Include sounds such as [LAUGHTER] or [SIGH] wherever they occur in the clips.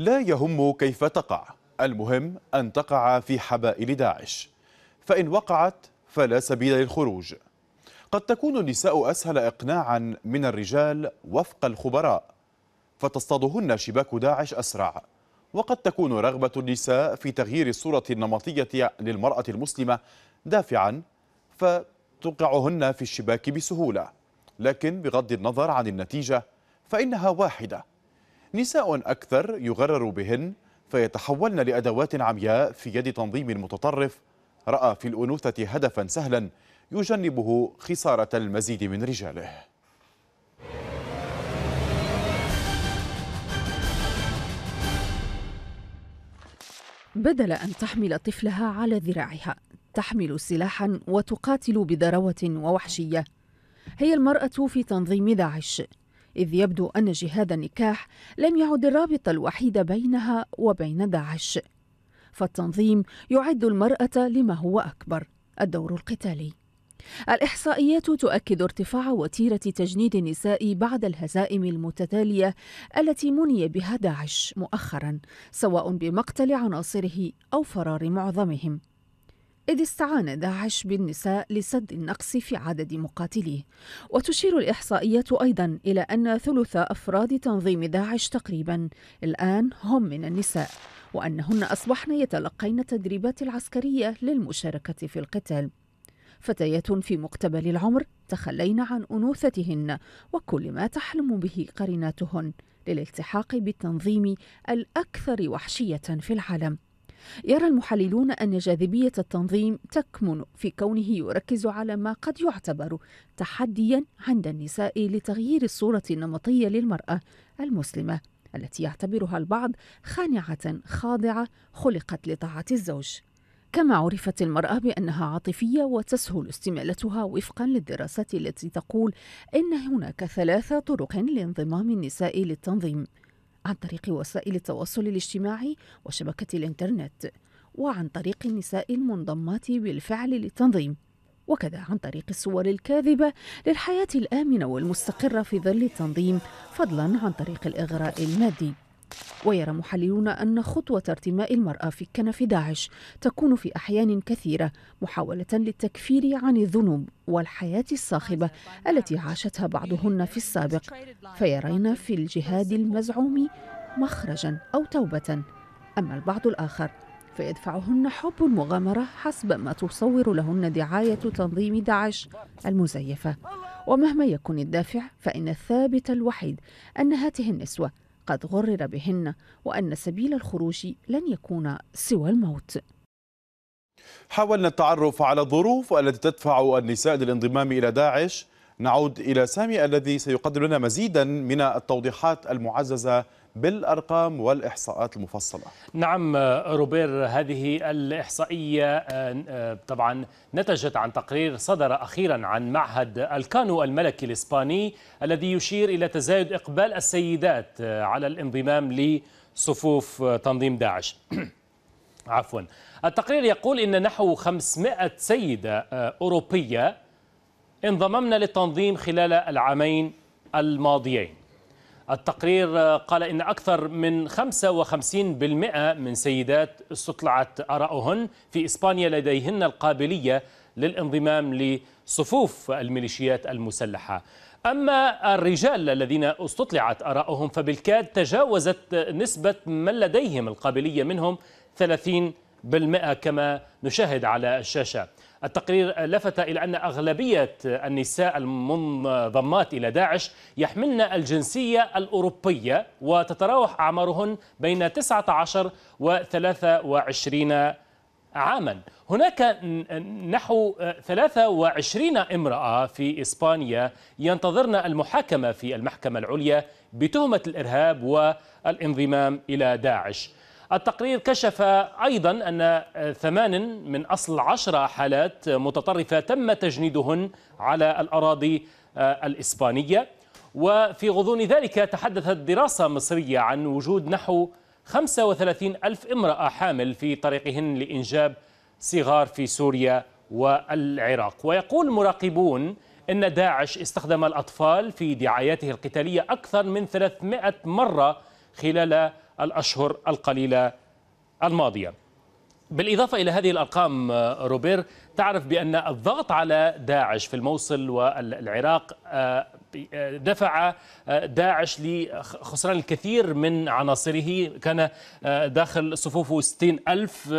لا يهم كيف تقع المهم أن تقع في حبائل داعش فإن وقعت فلا سبيل للخروج قد تكون النساء أسهل إقناعا من الرجال وفق الخبراء فتصطادهن شباك داعش أسرع وقد تكون رغبة النساء في تغيير الصورة النمطية للمرأة المسلمة دافعا فتوقعهن في الشباك بسهولة لكن بغض النظر عن النتيجة فإنها واحدة نساء أكثر يغرر بهن فيتحولن لأدوات عمياء في يد تنظيم متطرف رأى في الأنوثة هدفا سهلا يجنبه خسارة المزيد من رجاله بدل أن تحمل طفلها على ذراعها تحمل سلاحا وتقاتل بذروة ووحشية هي المرأة في تنظيم داعش إذ يبدو أن جهاد النكاح لم يعد الرابط الوحيد بينها وبين داعش فالتنظيم يعد المرأة لما هو أكبر الدور القتالي الإحصائيات تؤكد ارتفاع وتيرة تجنيد النساء بعد الهزائم المتتالية التي مني بها داعش مؤخرا سواء بمقتل عناصره أو فرار معظمهم إذ استعان داعش بالنساء لسد النقص في عدد مقاتليه وتشير الإحصائيات أيضا إلى أن ثلث أفراد تنظيم داعش تقريبا الآن هم من النساء وأنهن أصبحن يتلقين التدريبات العسكرية للمشاركة في القتال فتيات في مقتبل العمر تخلين عن أنوثتهن وكل ما تحلم به قريناتهن للالتحاق بالتنظيم الأكثر وحشية في العالم يرى المحللون أن جاذبية التنظيم تكمن في كونه يركز على ما قد يعتبر تحديا عند النساء لتغيير الصورة النمطية للمرأة المسلمة التي يعتبرها البعض خانعة خاضعة خلقت لطاعة الزوج كما عرفت المرأة بأنها عاطفية وتسهل استمالتها وفقا للدراسات التي تقول إن هناك ثلاث طرق لانضمام النساء للتنظيم عن طريق وسائل التواصل الاجتماعي وشبكة الإنترنت وعن طريق النساء المنضمات بالفعل للتنظيم وكذا عن طريق الصور الكاذبة للحياة الآمنة والمستقرة في ظل التنظيم فضلا عن طريق الإغراء المادي ويرى محللون أن خطوة ارتماء المرأة في كنف داعش تكون في أحيان كثيرة محاولة للتكفير عن الذنوب والحياة الصاخبة التي عاشتها بعضهن في السابق فيرين في الجهاد المزعوم مخرجا أو توبة أما البعض الآخر فيدفعهن حب المغامرة حسب ما تصور لهن دعاية تنظيم داعش المزيفة ومهما يكن الدافع فإن الثابت الوحيد أن هاته النسوة قد غرر بهن وأن سبيل الخروج لن يكون سوى الموت حاولنا التعرف على الظروف التي تدفع النساء للانضمام إلى داعش نعود إلى سامي الذي سيقدم لنا مزيدا من التوضيحات المعززة بالأرقام والإحصاءات المفصلة نعم روبير هذه الإحصائية آه، آه، طبعا نتجت عن تقرير صدر أخيرا عن معهد الكانو الملكي الإسباني الذي يشير إلى تزايد إقبال السيدات آه، على الانضمام لصفوف تنظيم داعش [CLEARS THROAT] عفوا التقرير يقول إن نحو 500 سيدة أوروبية انضممن للتنظيم خلال العامين الماضيين التقرير قال إن أكثر من 55% من سيدات استطلعت آراؤهن في إسبانيا لديهن القابلية للانضمام لصفوف الميليشيات المسلحة أما الرجال الذين استطلعت آراؤهم فبالكاد تجاوزت نسبة من لديهم القابلية منهم 30% كما نشاهد على الشاشة التقرير لفت إلى أن أغلبية النساء المنضمات إلى داعش يحملن الجنسية الأوروبية وتتراوح أعمارهن بين 19 و 23 عاما هناك نحو 23 امرأة في إسبانيا ينتظرن المحاكمة في المحكمة العليا بتهمة الإرهاب والانضمام إلى داعش التقرير كشف أيضا أن ثمان من أصل عشر حالات متطرفة تم تجنيدهن على الأراضي الإسبانية وفي غضون ذلك تحدثت دراسة مصرية عن وجود نحو 35 ألف امرأة حامل في طريقهن لإنجاب صغار في سوريا والعراق ويقول مراقبون إن داعش استخدم الأطفال في دعاياته القتالية أكثر من 300 مرة خلال الأشهر القليلة الماضية بالإضافة إلى هذه الأرقام آه، روبير تعرف بأن الضغط على داعش في الموصل والعراق آه، آه، دفع داعش لخسران الكثير من عناصره كان داخل صفوفه 60 ألف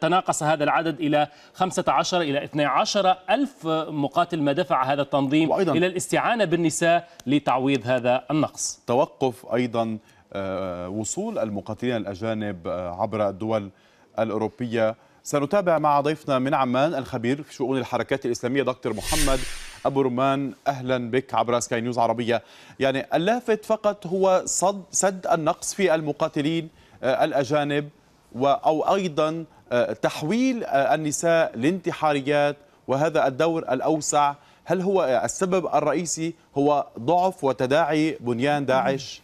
تناقص هذا العدد إلى 15 إلى 12 ألف مقاتل ما دفع هذا التنظيم وأيضاً إلى الاستعانة بالنساء لتعويض هذا النقص توقف أيضا آه، وصول المقاتلين الأجانب آه، عبر الدول الأوروبية سنتابع مع ضيفنا من عمان الخبير في شؤون الحركات الإسلامية دكتور محمد أبو رمان أهلا بك عبر سكاي نيوز عربية يعني اللافت فقط هو صد, سد النقص في المقاتلين آه، الأجانب أو أيضا تحويل النساء لانتحاريات وهذا الدور الأوسع هل هو السبب الرئيسي هو ضعف وتداعي بنيان داعش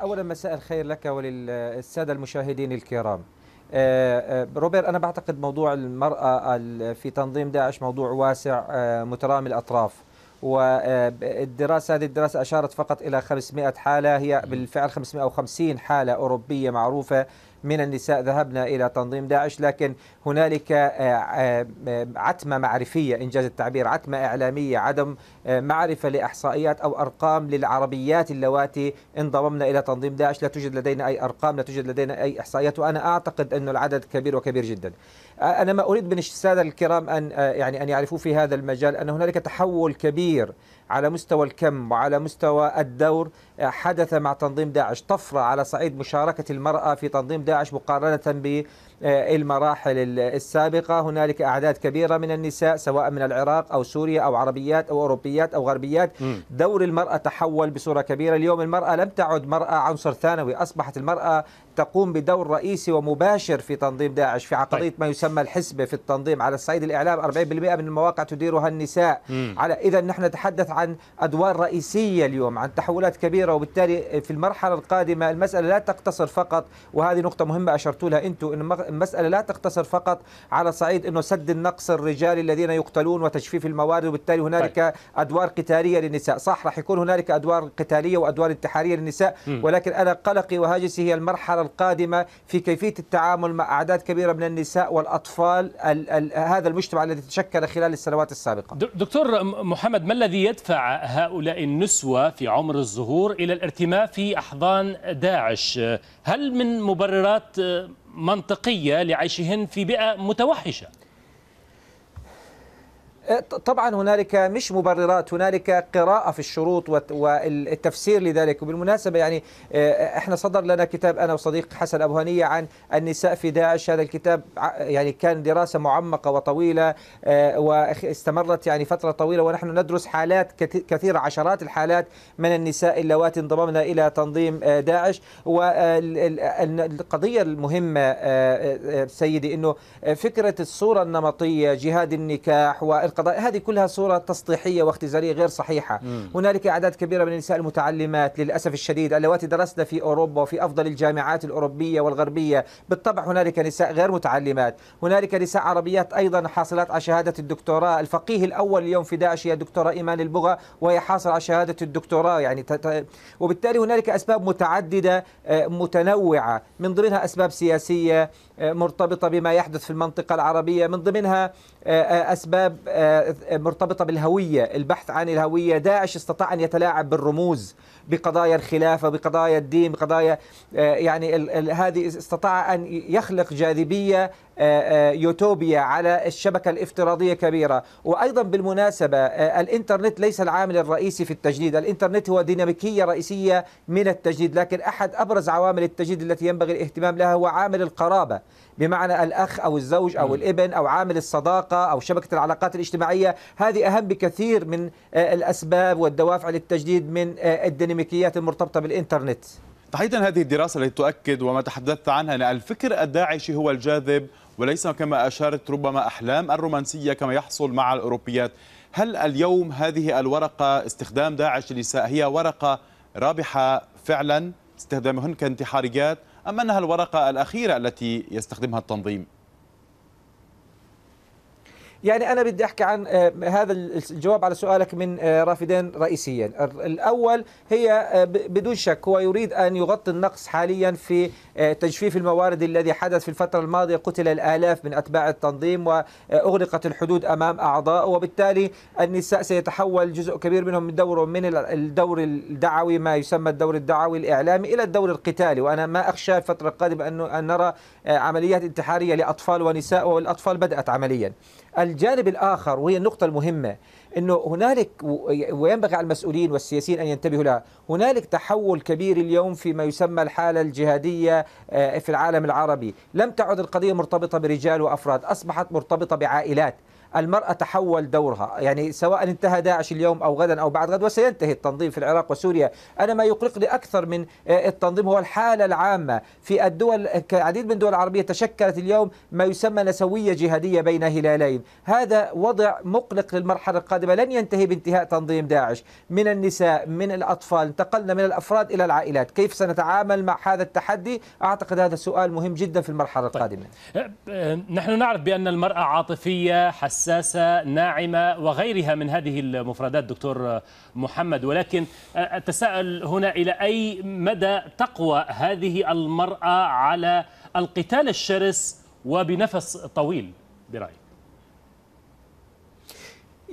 أولا مساء الخير لك وللسادة المشاهدين الكرام أه، أه، روبير أنا بعتقد موضوع المرأة في تنظيم داعش موضوع واسع أه، مترامي الأطراف والدراسة هذه الدراسة أشارت فقط إلى 500 حالة هي بالفعل 550 حالة أوروبية معروفة من النساء ذهبنا إلى تنظيم داعش لكن هنالك آه، آه، عتمة معرفية إنجاز التعبير عتمة إعلامية عدم آه، معرفة لإحصائيات أو أرقام للعربيات اللواتي انضممن إلى تنظيم داعش لا توجد لدينا أي أرقام لا توجد لدينا أي إحصائيات وأنا أعتقد أن العدد كبير وكبير جدا أنا ما أريد من السادة الكرام أن يعني أن يعرفوا في هذا المجال أن هنالك تحول كبير على مستوى الكم وعلى مستوى الدور آه، حدث مع تنظيم داعش طفرة على صعيد مشاركة المرأة في تنظيم داعش مقارنة آه، المراحل السابقة هنالك أعداد كبيرة من النساء سواء من العراق أو سوريا أو عربيات أو أوروبيات أو غربيات دور المرأة تحول بصورة كبيرة اليوم المرأة لم تعد مرأة عنصر ثانوي أصبحت المرأة تقوم بدور رئيسي ومباشر في تنظيم داعش في عقلية طيب. ما يسمى الحسبة في التنظيم على الصعيد الإعلام 40% من المواقع تديرها النساء مم. على إذا نحن نتحدث عن أدوار رئيسية اليوم عن تحولات كبيرة وبالتالي في المرحلة القادمة المسألة لا تقتصر فقط وهذه نقطة مهمة أشرت لها أنتم إن المسألة لا تقتصر فقط على صعيد أنه سد النقص الرجالي الذين يقتلون وتجفيف الموارد وبالتالي هنالك طيب. أدوار قتالية للنساء صح راح يكون هنالك أدوار قتالية وأدوار انتحارية للنساء م. ولكن أنا قلقي وهاجسي هي المرحلة القادمة في كيفية التعامل مع أعداد كبيرة من النساء والأطفال الـ الـ هذا المجتمع الذي تشكل خلال السنوات السابقة دكتور محمد ما الذي يدفع هؤلاء النسوة في عمر الظهور إلى الارتماء في أحضان داعش هل من مبررات آه، منطقية لعيشهن في بيئة متوحشة آه، طبعا هنالك مش مبررات هنالك قراءة في الشروط والتفسير لذلك وبالمناسبة يعني آه، احنا صدر لنا كتاب أنا وصديق حسن أبو هنية عن النساء في داعش هذا الكتاب يعني كان دراسة معمقة وطويلة آه، واستمرت يعني فترة طويلة ونحن ندرس حالات كثيرة عشرات الحالات من النساء اللواتي انضممن إلى تنظيم داعش والقضية المهمة سيدي أنه فكرة الصورة النمطية جهاد النكاح والقضاء القضاء هذه كلها صورة تسطيحية واختزالية غير صحيحة مم. هنالك أعداد كبيرة من النساء المتعلمات للأسف الشديد اللواتي درسن في أوروبا وفي أفضل الجامعات الأوروبية والغربية بالطبع هنالك نساء غير متعلمات هنالك نساء عربيات أيضا حاصلات على شهادة الدكتوراه الفقيه الأول اليوم في داعش هي الدكتورة إيمان البغى وهي حاصلة على شهادة الدكتوراه يعني تت... وبالتالي هنالك أسباب متعددة آه، متنوعة من ضمنها أسباب سياسية آه، مرتبطة بما يحدث في المنطقة العربية من ضمنها آه، أسباب آه، آه، مرتبطة بالهوية البحث عن الهوية داعش استطاع أن يتلاعب بالرموز بقضايا الخلافة بقضايا الدين بقضايا آه، يعني هذه استطاع أن يخلق جاذبية آه، آه، يوتوبيا على الشبكة الافتراضية كبيرة وأيضا بالمناسبة آه، الإنترنت ليس العامل الرئيسي في التجديد الإنترنت هو ديناميكية رئيسية من التجديد لكن أحد أبرز عوامل التجديد التي ينبغي الاهتمام لها هو عامل القرابة بمعنى الأخ أو الزوج أو الابن أو عامل الصداقة أو شبكة العلاقات الاجتماعية هذه أهم بكثير من الأسباب والدوافع للتجديد من الديناميكيات المرتبطة بالإنترنت تحديدا هذه الدراسة التي تؤكد وما تحدثت عنها أن الفكر الداعشي هو الجاذب وليس كما أشارت ربما أحلام الرومانسية كما يحصل مع الأوروبيات هل اليوم هذه الورقة استخدام داعش للنساء هي ورقة رابحة فعلا استخدامهن كانتحاريات أم أنها الورقة الأخيرة التي يستخدمها التنظيم؟ يعني أنا بدي أحكي عن آه، هذا الجواب على سؤالك من آه، رافدين رئيسيين الأول هي آه، بدون شك هو يريد أن يغطي النقص حاليا في تجفيف الموارد الذي حدث في الفترة الماضية قتل الآلاف من أتباع التنظيم وأغلقت الحدود أمام أعضاء وبالتالي النساء سيتحول جزء كبير منهم من دورهم من الدور الدعوي ما يسمى الدور الدعوي الإعلامي إلى الدور القتالي وأنا ما أخشى الفترة القادمة أن نرى عمليات انتحارية لأطفال ونساء والأطفال بدأت عمليا الجانب الآخر وهي النقطة المهمة أنه هنالك وينبغي على المسؤولين والسياسيين أن ينتبهوا لها هنالك تحول كبير اليوم فيما يسمى الحالة الجهادية آه، في العالم العربي لم تعد القضية مرتبطة برجال وأفراد أصبحت مرتبطة بعائلات المرأة تحول دورها يعني سواء انتهى داعش اليوم أو غدا أو بعد غد وسينتهي التنظيم في العراق وسوريا أنا ما يقلقني أكثر من آه، التنظيم هو الحالة العامة في الدول كعديد من الدول العربية تشكلت اليوم ما يسمى نسوية جهادية بين هلالين هذا وضع مقلق للمرحلة القادمة لن ينتهي بانتهاء تنظيم داعش من النساء من الأطفال انتقلنا من الأفراد إلى العائلات كيف سنتعامل مع هذا التحدي أعتقد هذا سؤال مهم جدا في المرحلة طيب. القادمة طيب. نحن نعرف بأن المرأة عاطفية حساسة حساسة ناعمة وغيرها من هذه المفردات دكتور محمد ولكن آه، أتساءل هنا إلى أي مدى تقوى هذه المرأة على القتال الشرس وبنفس طويل برأيك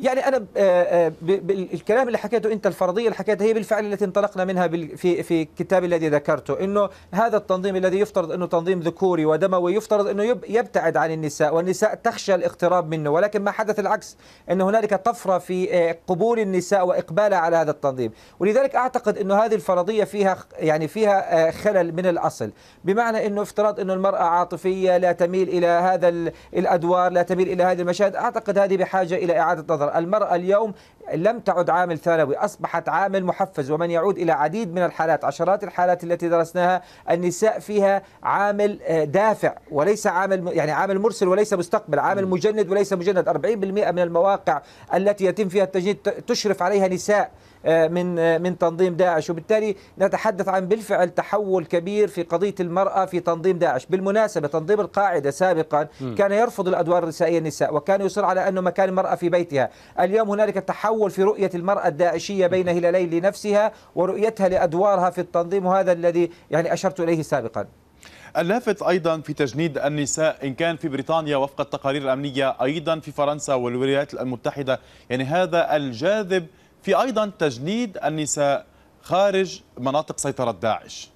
يعني انا آه، آه، بالكلام اللي حكيته انت الفرضيه اللي حكيتها هي بالفعل التي انطلقنا منها في في الكتاب الذي ذكرته انه هذا التنظيم الذي يفترض انه تنظيم ذكوري ودموي يفترض انه يبتعد عن النساء والنساء تخشى الاقتراب منه ولكن ما حدث العكس ان هنالك طفره في آه، قبول النساء واقبالها على هذا التنظيم ولذلك اعتقد انه هذه الفرضيه فيها يعني فيها خلل من الاصل بمعنى انه افتراض انه المراه عاطفيه لا تميل الى هذا الادوار لا تميل الى هذه المشاهد اعتقد هذه بحاجه الى اعاده نظر المرأة اليوم لم تعد عامل ثانوي أصبحت عامل محفز ومن يعود إلى عديد من الحالات عشرات الحالات التي درسناها النساء فيها عامل آه، دافع وليس عامل يعني عامل مرسل وليس مستقبل عامل مجند وليس مجند 40% من المواقع التي يتم فيها التجنيد تشرف عليها نساء آه، من آه، من تنظيم داعش وبالتالي نتحدث عن بالفعل تحول كبير في قضيه المراه في تنظيم داعش بالمناسبه تنظيم القاعده سابقا كان يرفض الادوار النسائيه النساء وكان يصر على انه مكان المراه في بيتها اليوم هنالك تحول الأول في رؤية المرأة الداعشية بين هلالين لنفسها ورؤيتها لأدوارها في التنظيم وهذا الذي يعني أشرت إليه سابقا اللافت ايضا في تجنيد النساء ان كان في بريطانيا وفق التقارير الامنيه ايضا في فرنسا والولايات المتحده يعني هذا الجاذب في ايضا تجنيد النساء خارج مناطق سيطره داعش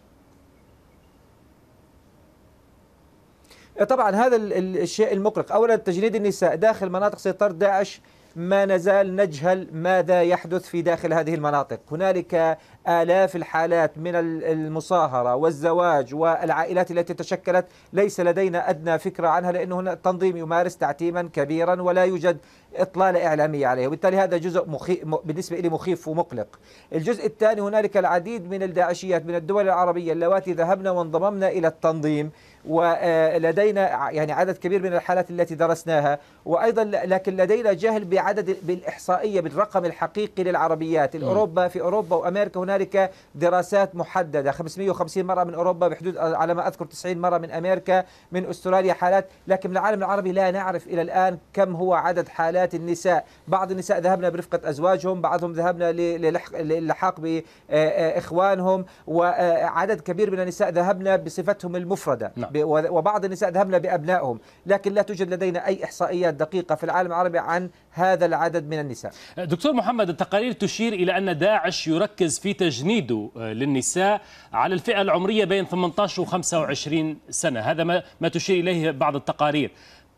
طبعا هذا الشيء المقلق اولا تجنيد النساء داخل مناطق سيطره داعش ما نزال نجهل ماذا يحدث في داخل هذه المناطق هنالك آلاف الحالات من المصاهرة والزواج والعائلات التي تشكلت ليس لدينا أدنى فكرة عنها لأنه التنظيم يمارس تعتيما كبيرا ولا يوجد إطلالة إعلامية عليه وبالتالي هذا جزء مخي... بالنسبة لي مخيف ومقلق الجزء الثاني هنالك العديد من الداعشيات من الدول العربية اللواتي ذهبنا وانضممنا إلى التنظيم ولدينا يعني عدد كبير من الحالات التي درسناها وأيضا لكن لدينا جهل بعدد بالإحصائية بالرقم الحقيقي للعربيات الأوروبا في أوروبا وأمريكا هنالك دراسات محددة 550 مرة من أوروبا بحدود على ما أذكر 90 مرة من أمريكا من أستراليا حالات لكن العالم العربي لا نعرف إلى الآن كم هو عدد حالات النساء بعض النساء ذهبنا برفقة أزواجهم بعضهم ذهبنا للحاق بإخوانهم آه، آه، وعدد كبير من النساء ذهبنا بصفتهم المفردة نعم. وبعض النساء ذهبن بأبنائهم لكن لا توجد لدينا أي إحصائيات دقيقة في العالم العربي عن هذا العدد من النساء دكتور محمد التقارير تشير إلى أن داعش يركز في تجنيده آه، للنساء على الفئة العمرية بين 18 و 25 سنة هذا ما تشير إليه بعض التقارير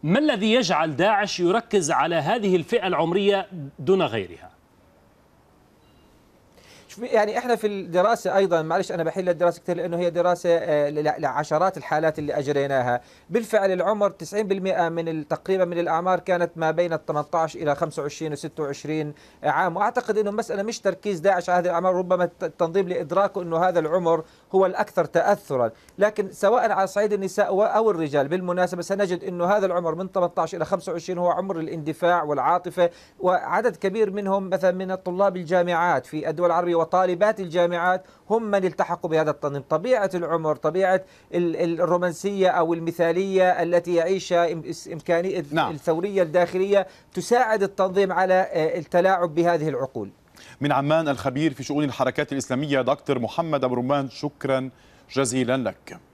ما الذي يجعل داعش يركز على هذه الفئة العمرية دون غيرها؟ شوف يعني احنا في الدراسه ايضا معلش انا بحل الدراسه كثير لانه هي دراسه آه، لعشرات الحالات اللي اجريناها بالفعل العمر 90% من تقريبا من الاعمار كانت ما بين ال 18 الى 25 و 26 عام واعتقد انه المساله مش تركيز داعش على هذه الاعمار ربما التنظيم لادراكه انه هذا العمر هو الاكثر تاثرا لكن سواء على صعيد النساء او الرجال بالمناسبه سنجد انه هذا العمر من 18 الى 25 هو عمر الاندفاع والعاطفه وعدد كبير منهم مثلا من طلاب الجامعات في الدول العربيه وطالبات الجامعات هم من التحقوا بهذا التنظيم طبيعة العمر طبيعة الرومانسية أو المثالية التي يعيشها إمكانية نعم. الثورية الداخلية تساعد التنظيم على آه، التلاعب بهذه العقول من عمان الخبير في شؤون الحركات الإسلامية دكتور محمد أبو رمان شكرا جزيلا لك